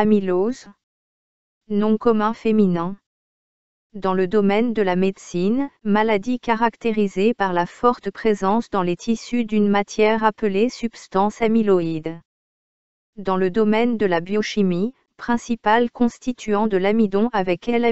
Amylose. Nom commun féminin. Dans le domaine de la médecine, maladie caractérisée par la forte présence dans les tissus d'une matière appelée substance amyloïde. Dans le domaine de la biochimie, principal constituant de l'amidon avec l